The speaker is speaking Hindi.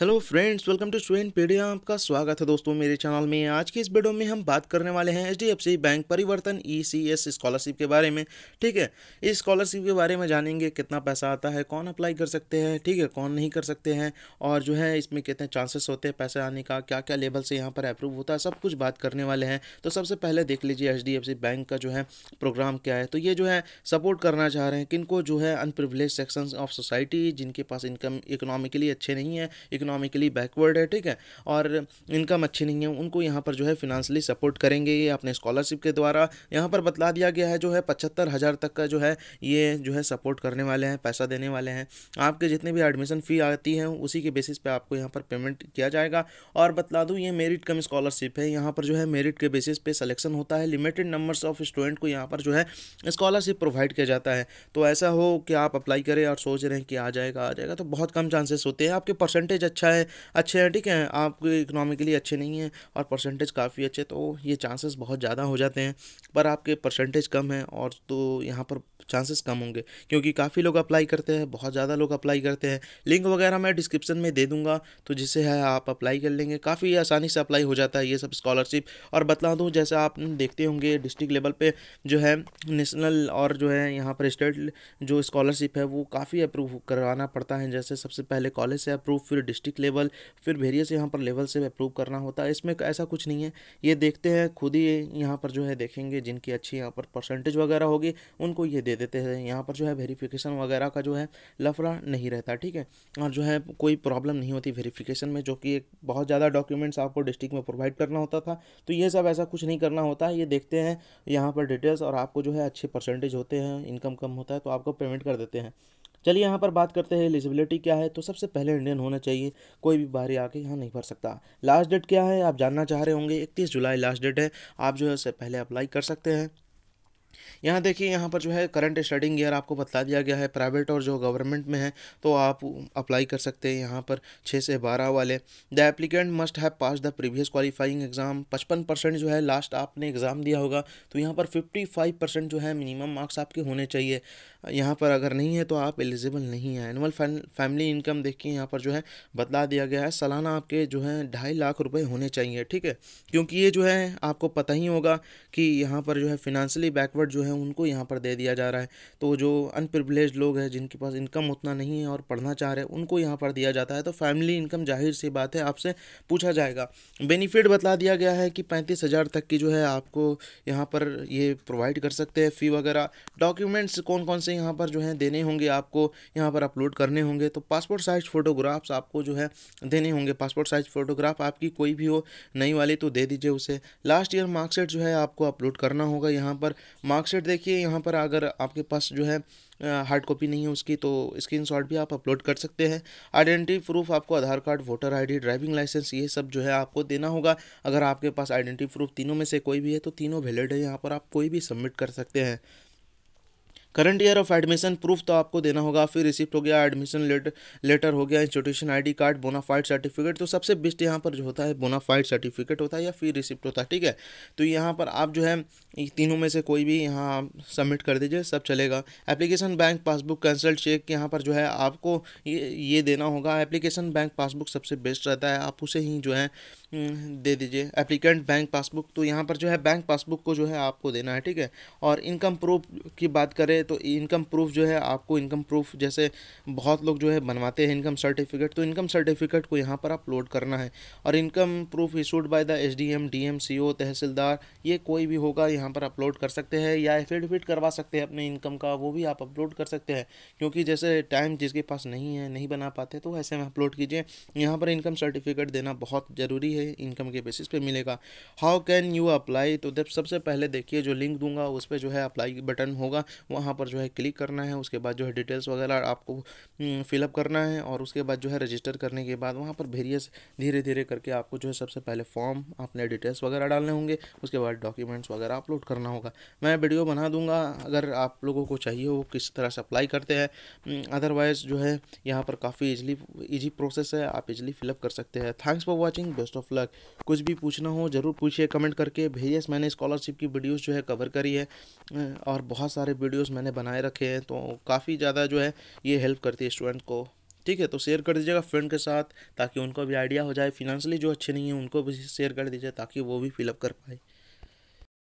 हेलो फ्रेंड्स वेलकम टू स्वेन पीडिया आपका स्वागत है दोस्तों मेरे चैनल में आज की इस वीडियो में हम बात करने वाले हैं एच डी बैंक परिवर्तन ईसीएस e स्कॉलरशिप के बारे में ठीक है इस स्कॉलरशिप के बारे में जानेंगे कितना पैसा आता है कौन अप्लाई कर सकते हैं ठीक है कौन नहीं कर सकते हैं और जो है इसमें कितने चांसेस होते हैं पैसे आने का क्या क्या लेवल से यहाँ पर अप्रूव होता है सब कुछ बात करने वाले हैं तो सबसे पहले देख लीजिए एच बैंक का जो है प्रोग्राम क्या है तो ये जो है सपोर्ट करना चाह रहे हैं किनको जो है अनप्रिवलेज सेक्शन ऑफ सोसाइटी जिनके पास इनकम इकोनॉमिकली अच्छे नहीं है इकोनॉमिकली बैकवर्ड है ठीक है और इनकम अच्छी नहीं है उनको यहाँ पर जो है फिनेंशली सपोर्ट करेंगे ये अपने स्कॉलरशिप के द्वारा यहाँ पर बतला दिया गया है जो है पचहत्तर हज़ार तक का जो है ये जो है सपोर्ट करने वाले हैं पैसा देने वाले हैं आपके जितने भी एडमिशन फ़ी आती है उसी के बेसिस पर आपको यहाँ पर पेमेंट किया जाएगा और बतला दूँ ये मेरिट कम स्कॉलरशिप है यहाँ पर जो है मेरिट के बेसिस पे सलेक्शन होता है लिमिटेड नंबर्स ऑफ स्टूडेंट को यहाँ पर जो है स्कॉलरशिप प्रोवाइड किया जाता है तो ऐसा हो कि आप अप्लाई करें और सोच रहे हैं कि आ जाएगा आ जाएगा तो बहुत कम चांसेस होते हैं आपके परसेंटेज अच्छा है अच्छे हैं ठीक है आप इकोनॉमिकली अच्छे नहीं हैं और परसेंटेज काफ़ी अच्छे तो ये चांसेस बहुत ज़्यादा हो जाते हैं पर आपके परसेंटेज कम है और तो यहाँ पर चांसेस कम होंगे क्योंकि काफ़ी लोग अप्लाई करते हैं बहुत ज़्यादा लोग अप्लाई करते हैं लिंक वगैरह मैं डिस्क्रिप्शन में दे दूँगा तो जिससे है आप अप्लाई कर लेंगे काफ़ी आसानी से अप्लाई हो जाता है ये सब स्कॉलरशिप और बतला दूँ तो जैसे आप देखते होंगे डिस्ट्रिक्ट लेवल पर जो है नेशनल और जो है यहाँ पर स्टेट जो स्कॉलरशिप है वो काफ़ी अप्रूव करवाना पड़ता है जैसे सबसे पहले कॉलेज से अप्रूव फिर डिस्ट्रिक्ट डिस्ट्रिक्ट लेवल फिर वेरियस यहाँ पर लेवल से अप्रूव करना होता है इसमें ऐसा कुछ नहीं है ये देखते हैं खुद ही यहाँ पर जो है देखेंगे जिनकी अच्छी यहाँ पर परसेंटेज वगैरह होगी उनको ये दे देते हैं यहाँ पर जो है वेरीफिकेशन वगैरह का जो है लफड़ा नहीं रहता ठीक है और जो है कोई प्रॉब्लम नहीं होती वेरीफिकेशन में जो कि एक बहुत ज़्यादा डॉक्यूमेंट्स आपको डिस्ट्रिक्ट में प्रोवाइड करना होता था तो ये सब ऐसा कुछ नहीं करना होता है ये देखते हैं यहाँ पर डिटेल्स और आपको जो है अच्छे परसेंटेज होते हैं इनकम कम होता है तो आपको पेमेंट कर देते हैं चलिए यहाँ पर बात करते हैं एलिजिबिलिटी क्या है तो सबसे पहले इंडियन होना चाहिए कोई भी बाहरी आके यहाँ नहीं भर सकता लास्ट डेट क्या है आप जानना चाह रहे होंगे इकतीस जुलाई लास्ट डेट है आप जो है उससे पहले अप्लाई कर सकते हैं यहाँ देखिए यहाँ पर जो है करंट स्टडिंग ईयर आपको बता दिया गया है प्राइवेट और जो गवर्नमेंट में है तो आप अप्लाई कर सकते हैं यहाँ पर छः से बारह वाले the applicant must have pass the previous qualifying exam पचपन परसेंट जो है लास्ट आपने एग्ज़ाम दिया होगा तो यहाँ पर फिफ्टी फाइव परसेंट जो है मिनिमम मार्क्स आपके होने चाहिए यहाँ पर अगर नहीं है तो आप एलिजिबल नहीं है एनुअल फैमिली इनकम देखिए यहाँ पर जो है बतला दिया गया है सालाना आपके जो है ढाई लाख रुपये होने चाहिए ठीक है क्योंकि ये जो है आपको पता ही होगा कि यहाँ पर जो है फिनंशली बैकवर्ड रुकावट जो है उनको यहाँ पर दे दिया जा रहा है तो जो अनप्रिवलेज लोग हैं जिनके पास इनकम उतना नहीं है और पढ़ना चाह रहे हैं उनको यहाँ पर दिया जाता है तो फैमिली इनकम जाहिर सी बात है आपसे पूछा जाएगा बेनिफिट बता दिया गया है कि पैंतीस हज़ार तक की जो है आपको यहाँ पर ये प्रोवाइड कर सकते हैं फ़ी वगैरह डॉक्यूमेंट्स कौन कौन से यहाँ पर जो है देने होंगे आपको यहाँ पर अपलोड करने होंगे तो पासपोर्ट साइज़ फ़ोटोग्राफ्स आपको जो है देने होंगे पासपोर्ट साइज़ फ़ोटोग्राफ आपकी कोई भी हो नई वाली तो दे दीजिए उसे लास्ट ईयर मार्कशीट जो है आपको अपलोड करना होगा यहाँ पर मार्कशीट देखिए यहाँ पर अगर आपके पास जो है हार्ड कॉपी नहीं है उसकी तो स्क्रीन शॉट भी आप अपलोड कर सकते हैं आइडेंटिटी प्रूफ आपको Aadhaar card voter ID driving licence ये सब जो है आपको देना होगा अगर आपके पास आइडेंटिटी प्रूफ तीनों में से कोई भी है तो तीनों वैलिड है यहाँ पर आप कोई भी सबमिट कर सकते हैं current year of admission proof तो आपको देना होगा फिर रिसिप्ट हो गया एडमिशन लेटर लेटर हो गया institution ID card bonafide certificate तो सबसे बेस्ट यहाँ पर जो होता है बोनाफाइड सर्टिफिकेट होता है या फिर रिसिप्ट होता है ठीक है तो यहाँ पर आप जो है तीनों में से कोई भी यहाँ सबमिट कर दीजिए सब चलेगा application bank passbook cancel cheque यहाँ पर जो है आपको ये ये देना होगा एप्लीकेशन बैंक पासबुक सबसे बेस्ट रहता है आप उसे ही जो है हम्म, दे दीजिए एप्लीकेंट बैंक पासबुक तो यहाँ पर जो है बैंक पासबुक को जो है आपको देना है ठीक है और इनकम प्रूफ की बात करें तो इनकम प्रूफ जो है आपको इनकम प्रूफ जैसे बहुत लोग जो है बनवाते हैं इनकम सर्टिफिकेट तो इनकम सर्टिफिकेट को यहाँ पर अपलोड करना है और income proof issued by the H D M D M C O tehsildar ये कोई भी होगा यहाँ पर अपलोड कर सकते हैं या एफिडेविट करवा सकते हैं अपने इनकम का वो भी आप अपलोड कर सकते हैं क्योंकि जैसे टाइम जिसके पास नहीं है नहीं बना पाते तो ऐसे में अपलोड कीजिए यहाँ पर इनकम सर्टिफिकेट देना बहुत ज़रूरी है से इनकम के बेसिस पे मिलेगा हाउ कैन यू अप्लाई तो जब सबसे पहले देखिए जो लिंक दूंगा उस पर जो है अप्लाई बटन होगा वहाँ पर जो है क्लिक करना है उसके बाद जो है डिटेल्स वगैरह आपको फिलअप हम्म, करना है और उसके बाद जो है रजिस्टर करने के बाद वहाँ पर वेरियस धीरे धीरे करके आपको जो है सबसे पहले फॉर्म अपने डिटेल्स वगैरह डालने होंगे उसके बाद डॉक्यूमेंट्स वगैरह अपलोड करना होगा मैं वीडियो बना दूंगा अगर आप लोगों को चाहिए वो किस तरह से अप्लाई करते हैं अदरवाइज़ हम्म, जो है यहाँ पर काफ़ी इजली इजी प्रोसेस है आप इजली फिलअप कर सकते हैं thanks for watching best of luck कुछ भी पूछना हो ज़रूर पूछिए कमेंट करके भेजिए मैंने स्कॉलरशिप की वीडियोस जो है कवर करी है और बहुत सारे वीडियोस मैंने बनाए रखे हैं तो काफ़ी ज़्यादा जो है ये हेल्प करती है स्टूडेंट को ठीक है तो शेयर कर दीजिएगा फ्रेंड के साथ ताकि उनको भी आइडिया हो जाए फिनेंशली जो अच्छे नहीं है उनको भी शेयर कर दीजिए ताकि वो भी फिलअप कर पाए